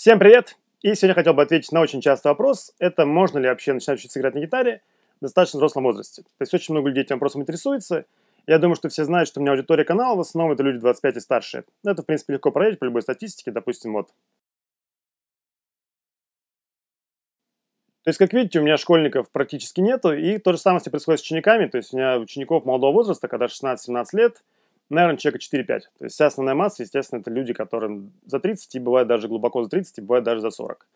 Всем привет! И сегодня хотел бы ответить на очень частый вопрос. Это можно ли вообще начинать учиться играть на гитаре в достаточно взрослом возрасте? То есть очень много людей этим вопросом интересуется. Я думаю, что все знают, что у меня аудитория канала в основном это люди 25 и старше. это, в принципе, легко проверить по любой статистике, допустим, вот. То есть, как видите, у меня школьников практически нету, и то же самое происходит с учениками. То есть, у меня учеников молодого возраста, когда 16-17 лет – наверное, человека 4-5. То есть вся основная масса, естественно, это люди, которые за 30, и бывает даже глубоко за 30, и бывает даже за 40.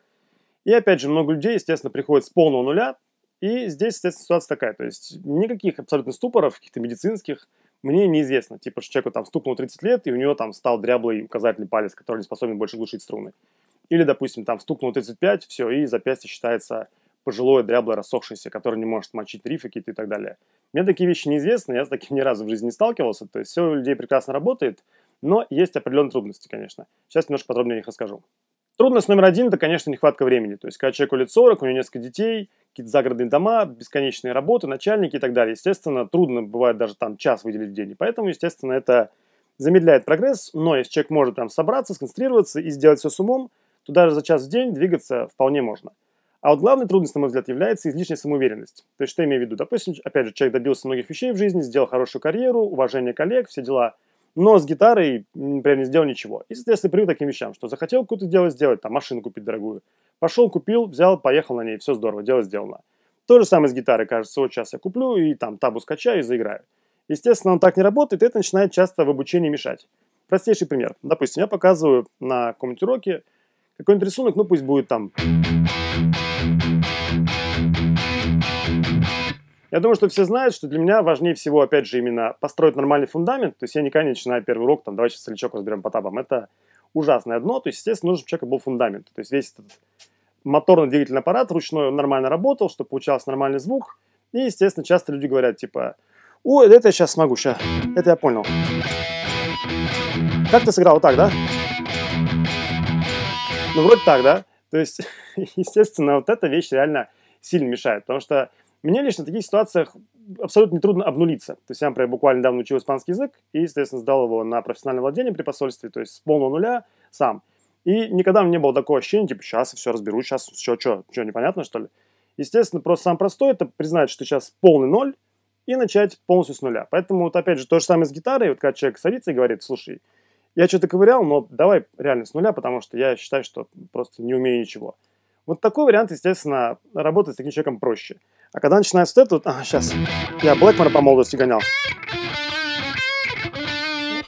И опять же, много людей, естественно, приходят с полного нуля, и здесь, естественно, ситуация такая. То есть никаких абсолютно ступоров, каких-то медицинских, мне неизвестно. Типа, что человеку там стукнуло 30 лет, и у него там стал дряблый указательный палец, который не способен больше глушить струны. Или, допустим, там стукнуло 35, все, и запястье считается пожилой дряблое, рассохшийся, который не может мочить рифы какие-то и так далее. Мне такие вещи неизвестны, я с таким ни разу в жизни не сталкивался, то есть все у людей прекрасно работает, но есть определенные трудности, конечно. Сейчас немножко подробнее них расскажу. Трудность номер один – это, конечно, нехватка времени. То есть, когда человеку лет 40, у него несколько детей, какие-то загородные дома, бесконечные работы, начальники и так далее. Естественно, трудно бывает даже там час выделить в день. И поэтому, естественно, это замедляет прогресс. Но если человек может прям собраться, сконцентрироваться и сделать все с умом, то даже за час в день двигаться вполне можно – а вот главной трудностью, на мой взгляд, является излишняя самоуверенность. То есть, что я имею в виду? Допустим, опять же, человек добился многих вещей в жизни, сделал хорошую карьеру, уважение коллег, все дела. Но с гитарой, например, не сделал ничего. И, соответственно, привык к таким вещам, что захотел какую то дело сделать, там, машину купить дорогую. Пошел, купил, взял, поехал на ней, все здорово, дело сделано. То же самое с гитарой, кажется, вот сейчас я куплю и там табу скачаю и заиграю. Естественно, он так не работает, и это начинает часто в обучении мешать. Простейший пример. Допустим, я показываю на каком-нибудь уроке какой-нибудь рисунок, ну пусть будет там... Я думаю, что все знают, что для меня важнее всего, опять же, именно построить нормальный фундамент. То есть я никогда не начинаю первый урок, там, давай сейчас сельчок разберем по табам. Это ужасное дно. То есть, естественно, нужно, чтобы у человека был фундамент. То есть весь этот моторно-двигательный аппарат ручной нормально работал, чтобы получался нормальный звук. И, естественно, часто люди говорят, типа, ой, это я сейчас смогу, сейчас, это я понял. Как ты сыграл, вот так, да? Ну, вроде так, да? То есть, естественно, вот эта вещь реально сильно мешает, потому что мне лично в таких ситуациях абсолютно нетрудно обнулиться. То есть я, например, буквально недавно учил испанский язык и, соответственно, сдал его на профессиональное владение при посольстве, то есть с полного нуля сам. И никогда у меня не было такого ощущения, типа, сейчас все разберу, сейчас все, что, что, непонятно, что ли? Естественно, просто сам простое это признать, что ты сейчас полный ноль, и начать полностью с нуля. Поэтому, вот опять же, то же самое с гитарой. Вот когда человек садится и говорит, слушай, я что-то ковырял, но давай реально с нуля, потому что я считаю, что просто не умею ничего. Вот такой вариант, естественно, работать с таким человеком проще – а когда начинается вот это, а, сейчас, я Блэкмора по молодости гонял.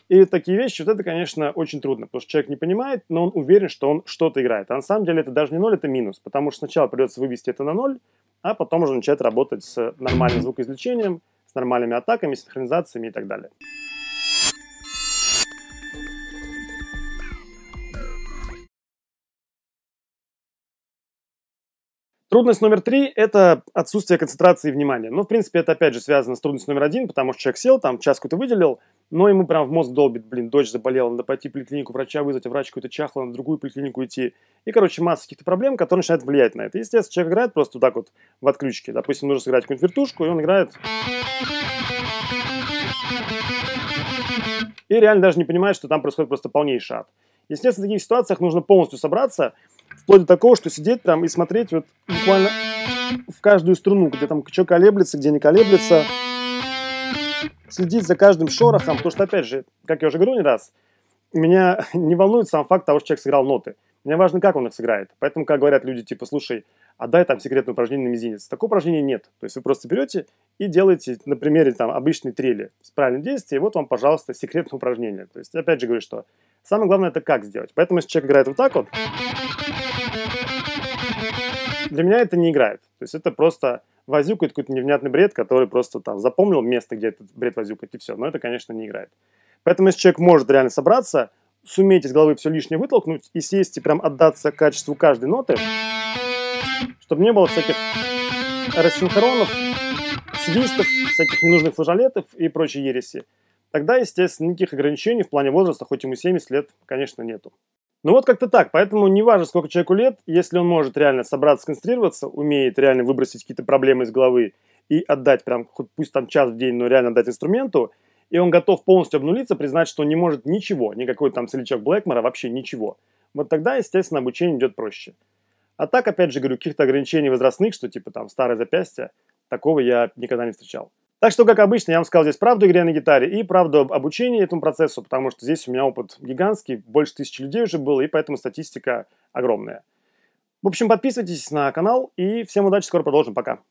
И такие вещи, вот это, конечно, очень трудно, потому что человек не понимает, но он уверен, что он что-то играет. А на самом деле это даже не ноль, это минус, потому что сначала придется вывести это на ноль, а потом уже начать работать с нормальным звукоизвлечением, с нормальными атаками, синхронизациями и так далее. Трудность номер три – это отсутствие концентрации и внимания. Ну, в принципе, это опять же связано с трудностью номер один, потому что человек сел, там час какой-то выделил, но ему прям в мозг долбит, блин, дочь заболела, надо пойти в поликлинику врача вызвать, а врач какой-то чахло, на другую поликлинику идти. И, короче, масса каких-то проблем, которые начинают влиять на это. Естественно, человек играет просто вот так вот в отключке. Допустим, нужно сыграть какую-нибудь вертушку, и он играет... И реально даже не понимает, что там происходит просто полнейший ад. Естественно, в таких ситуациях нужно полностью собраться – Вплоть до такого, что сидеть там и смотреть вот буквально в каждую струну, где там что колеблется, где не колеблется. Следить за каждым шорохом, потому что, опять же, как я уже говорил не раз, меня не волнует сам факт того, что человек сыграл ноты. Мне важно, как он их сыграет. Поэтому, как говорят люди, типа, слушай, отдай там секретное упражнение на мизинец. Такого упражнения нет. То есть вы просто берете и делаете на примере там обычной трели с правильным действием, и вот вам, пожалуйста, секретное упражнение. То есть, опять же говорю, что самое главное это как сделать. Поэтому, если человек играет вот так вот, для меня это не играет. То есть это просто возюкает какой-то невнятный бред, который просто там запомнил место, где этот бред возюкает, и все. Но это, конечно, не играет. Поэтому если человек может реально собраться, суметь из головы все лишнее вытолкнуть и сесть и прям отдаться качеству каждой ноты, чтобы не было всяких рассинхронов, свистов, всяких ненужных флажолетов и прочей ереси. Тогда, естественно, никаких ограничений в плане возраста, хоть ему 70 лет, конечно, нету. Ну вот как-то так, поэтому неважно, сколько человеку лет, если он может реально собраться, сконцентрироваться, умеет реально выбросить какие-то проблемы из головы и отдать прям, хоть пусть там час в день, но реально отдать инструменту, и он готов полностью обнулиться, признать, что он не может ничего, никакой там целичок Блэкмора, вообще ничего. Вот тогда, естественно, обучение идет проще. А так, опять же, говорю, каких-то ограничений возрастных, что типа там старое запястье, такого я никогда не встречал. Так что, как обычно, я вам сказал здесь правду игре на гитаре и правду об обучении этому процессу, потому что здесь у меня опыт гигантский, больше тысячи людей уже было, и поэтому статистика огромная. В общем, подписывайтесь на канал, и всем удачи, скоро продолжим, пока.